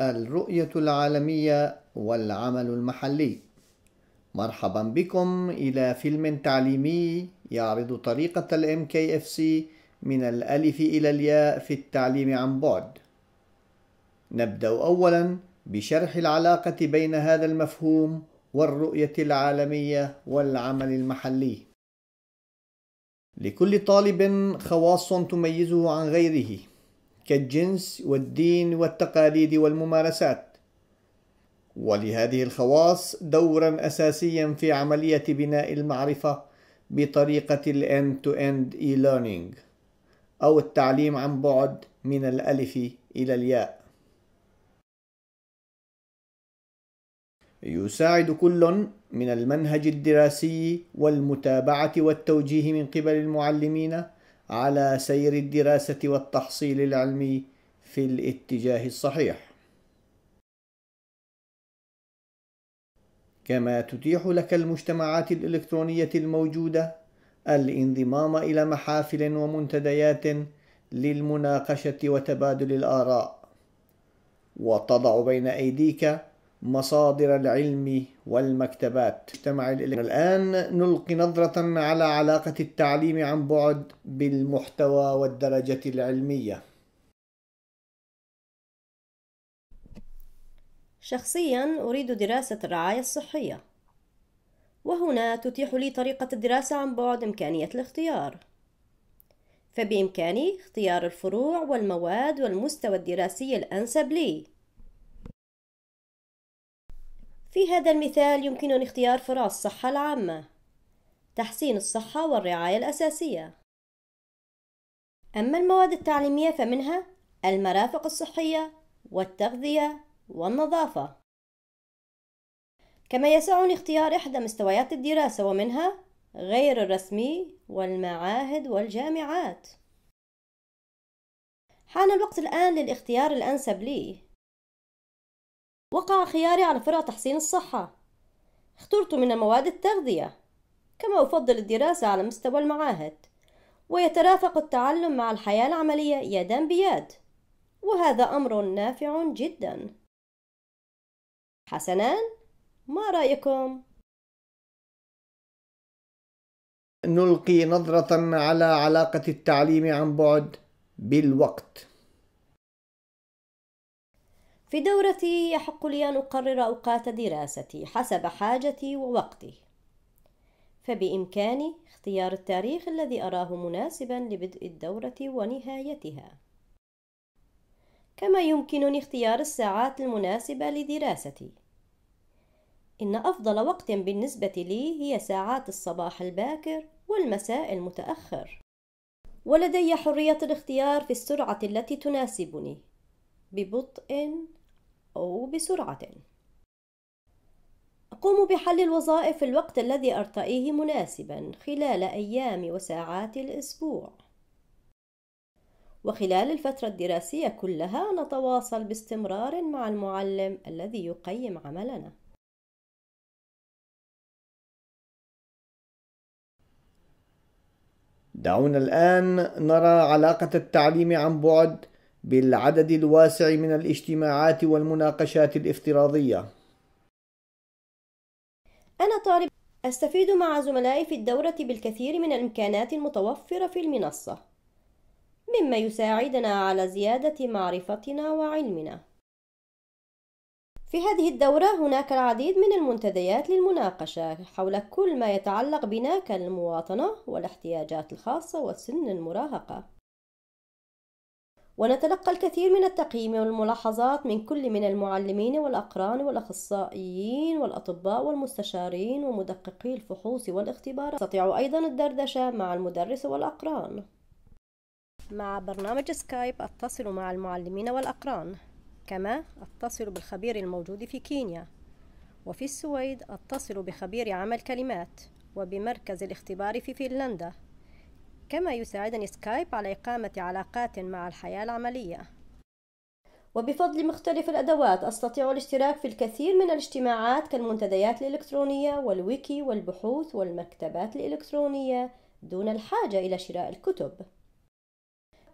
الرؤية العالمية والعمل المحلي مرحبا بكم إلى فيلم تعليمي يعرض طريقة الـ MKFC من الألف إلى الياء في التعليم عن بعد نبدأ أولا بشرح العلاقة بين هذا المفهوم والرؤية العالمية والعمل المحلي لكل طالب خواص تميزه عن غيره كالجنس والدين والتقاليد والممارسات ولهذه الخواص دورا أساسيا في عملية بناء المعرفة بطريقة الـ End-to-End E-Learning أو التعليم عن بعد من الألف إلى الياء يساعد كل من المنهج الدراسي والمتابعة والتوجيه من قبل المعلمين على سير الدراسة والتحصيل العلمي في الاتجاه الصحيح كما تتيح لك المجتمعات الإلكترونية الموجودة الانضمام إلى محافل ومنتديات للمناقشة وتبادل الآراء وتضع بين أيديك مصادر العلم والمكتبات المجتمع الآن نلقي نظرة على علاقة التعليم عن بعد بالمحتوى والدرجة العلمية شخصيا أريد دراسة الرعاية الصحية وهنا تتيح لي طريقة الدراسة عن بعد إمكانية الاختيار فبإمكاني اختيار الفروع والمواد والمستوى الدراسي الأنسب لي في هذا المثال يمكنني اختيار فرص الصحة العامة تحسين الصحة والرعاية الأساسية أما المواد التعليمية فمنها المرافق الصحية والتغذية والنظافة كما يسعني اختيار إحدى مستويات الدراسة ومنها غير الرسمي والمعاهد والجامعات حان الوقت الآن للاختيار الأنسب لي وقع خياري على فرع تحسين الصحة اخترت من مواد التغذية كما أفضل الدراسة على مستوى المعاهد ويترافق التعلم مع الحياة العملية يدا بيد وهذا أمر نافع جدا حسنا ما رأيكم؟ نلقي نظرة على علاقة التعليم عن بعد بالوقت في دورتي يحق لي أن أقرر أوقات دراستي حسب حاجتي ووقتي فبإمكاني اختيار التاريخ الذي أراه مناسبا لبدء الدورة ونهايتها كما يمكنني اختيار الساعات المناسبة لدراستي إن أفضل وقت بالنسبة لي هي ساعات الصباح الباكر والمساء المتأخر ولدي حرية الاختيار في السرعة التي تناسبني ببطء أو بسرعة بحل الوظائف في الوقت الذي أرتئيه مناسبا خلال أيام وساعات الأسبوع وخلال الفترة الدراسية كلها نتواصل باستمرار مع المعلم الذي يقيم عملنا دعونا الآن نرى علاقة التعليم عن بعد بالعدد الواسع من الاجتماعات والمناقشات الافتراضية أنا طالب أستفيد مع زملائي في الدورة بالكثير من الإمكانات المتوفرة في المنصة مما يساعدنا على زيادة معرفتنا وعلمنا في هذه الدورة هناك العديد من المنتديات للمناقشة حول كل ما يتعلق بنا كالمواطنة والاحتياجات الخاصة وسن المراهقة ونتلقى الكثير من التقييم والملاحظات من كل من المعلمين والأقران والأخصائيين والأطباء والمستشارين ومدققي الفحوص والاختبارات نستطيع أيضا الدردشة مع المدرس والأقران مع برنامج سكايب أتصل مع المعلمين والأقران كما أتصل بالخبير الموجود في كينيا وفي السويد أتصل بخبير عمل كلمات وبمركز الاختبار في فنلندا كما يساعدني سكايب على إقامة علاقات مع الحياة العملية وبفضل مختلف الأدوات أستطيع الاشتراك في الكثير من الاجتماعات كالمنتديات الإلكترونية والويكي والبحوث والمكتبات الإلكترونية دون الحاجة إلى شراء الكتب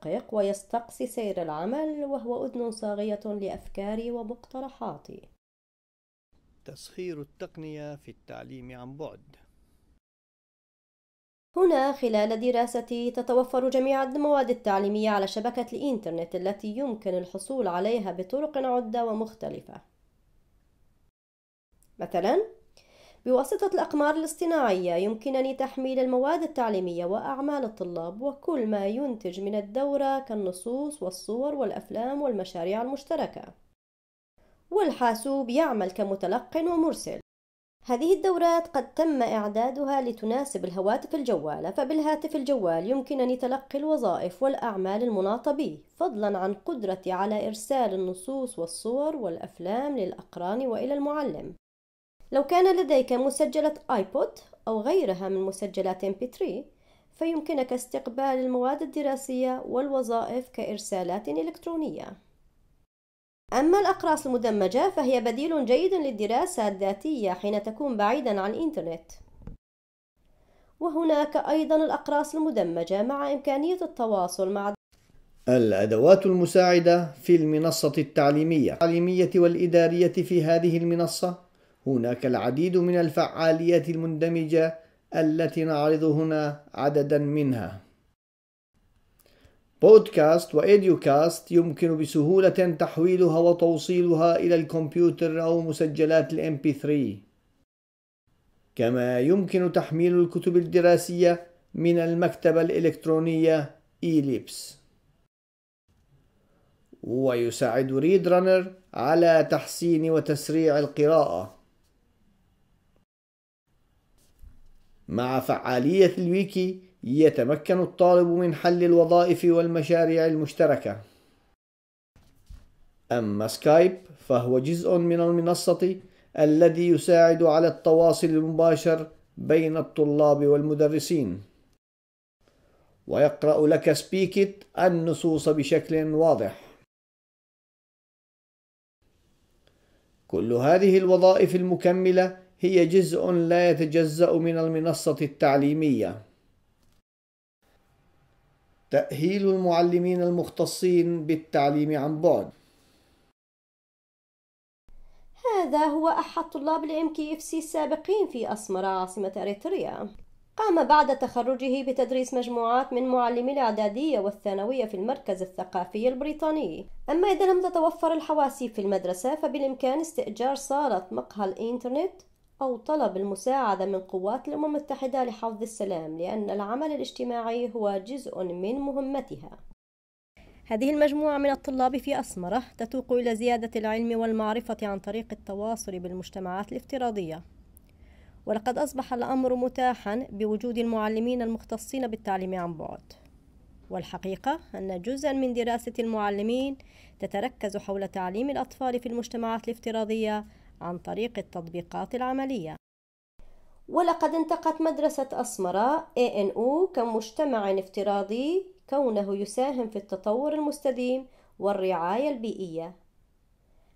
يدقق ويستقصي سير العمل وهو أذن صاغية لأفكاري ومقترحاتي تسخير التقنية في التعليم عن بعد هنا خلال دراستي تتوفر جميع المواد التعليمية على شبكة الإنترنت التي يمكن الحصول عليها بطرق عدة ومختلفة مثلا بواسطة الأقمار الاصطناعية يمكنني تحميل المواد التعليمية وأعمال الطلاب وكل ما ينتج من الدورة كالنصوص والصور والأفلام والمشاريع المشتركة والحاسوب يعمل كمتلق ومرسل هذه الدورات قد تم إعدادها لتناسب الهواتف الجوالة فبالهاتف الجوال يمكنني تلقي الوظائف والأعمال المناطة بي فضلا عن قدرتي على إرسال النصوص والصور والأفلام للأقران وإلى المعلم لو كان لديك مسجلة آيبود أو غيرها من مسجلات MP3 فيمكنك استقبال المواد الدراسية والوظائف كإرسالات إلكترونية أما الأقراص المدمجة فهي بديل جيد للدراسة الذاتية حين تكون بعيدا عن الإنترنت وهناك أيضا الأقراص المدمجة مع إمكانية التواصل مع الأدوات المساعدة في المنصة التعليمية التعليمية والإدارية في هذه المنصة هناك العديد من الفعاليات المندمجة التي نعرض هنا عددا منها بودكاست وإيديوكاست يمكن بسهولة تحويلها وتوصيلها إلى الكمبيوتر أو مسجلات الـ mp 3 كما يمكن تحميل الكتب الدراسية من المكتبة الإلكترونية إيليبس ويساعد ريد رانر على تحسين وتسريع القراءة مع فعالية الويكي يتمكن الطالب من حل الوظائف والمشاريع المشتركة أما سكايب فهو جزء من المنصة الذي يساعد على التواصل المباشر بين الطلاب والمدرسين ويقرأ لك سبيكت النصوص بشكل واضح كل هذه الوظائف المكملة هي جزء لا يتجزأ من المنصة التعليمية تأهيل المعلمين المختصين بالتعليم عن بعد هذا هو أحد طلاب الام كي اف سي السابقين في أسمرة عاصمة أريتريا قام بعد تخرجه بتدريس مجموعات من معلمي الإعدادية والثانوية في المركز الثقافي البريطاني أما إذا لم تتوفر الحواسيب في المدرسة فبالإمكان استئجار صالة مقهى الإنترنت أو طلب المساعدة من قوات الأمم المتحدة لحفظ السلام لأن العمل الاجتماعي هو جزء من مهمتها هذه المجموعة من الطلاب في أسمرة تتوق إلى زيادة العلم والمعرفة عن طريق التواصل بالمجتمعات الافتراضية ولقد أصبح الأمر متاحا بوجود المعلمين المختصين بالتعليم عن بعد والحقيقة أن جزءا من دراسة المعلمين تتركز حول تعليم الأطفال في المجتمعات الافتراضية عن طريق التطبيقات العملية ولقد انتقت مدرسة أسمراء ANU كمجتمع افتراضي كونه يساهم في التطور المستديم والرعاية البيئية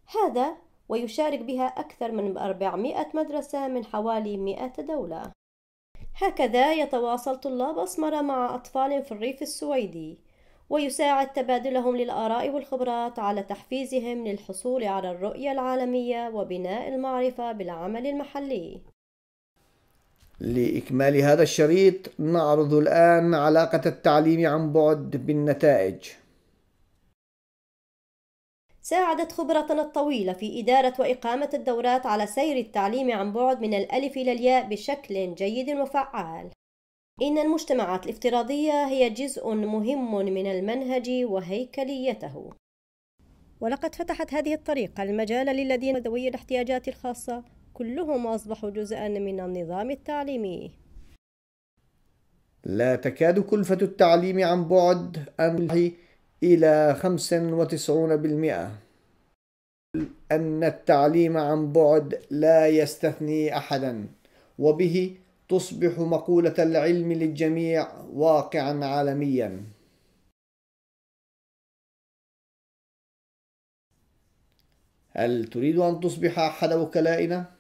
هذا ويشارك بها أكثر من 400 مدرسة من حوالي 100 دولة هكذا يتواصل طلاب أسمرة مع أطفال في الريف السويدي ويساعد تبادلهم للآراء والخبرات على تحفيزهم للحصول على الرؤية العالمية وبناء المعرفة بالعمل المحلي. لإكمال هذا الشريط نعرض الآن علاقة التعليم عن بعد بالنتائج. ساعدت خبرتنا الطويلة في إدارة وإقامة الدورات على سير التعليم عن بعد من الألف إلى الياء بشكل جيد وفعال. إن المجتمعات الافتراضية هي جزء مهم من المنهج وهيكليته ولقد فتحت هذه الطريقة المجال للذين ذوي الاحتياجات الخاصة كلهم أصبحوا جزءا من النظام التعليمي لا تكاد كلفة التعليم عن بعد أن إلى 95% أن التعليم عن بعد لا يستثني أحدا وبه تصبح مقولة العلم للجميع واقعا عالميا هل تريد أن تصبح أحد وكلائنا؟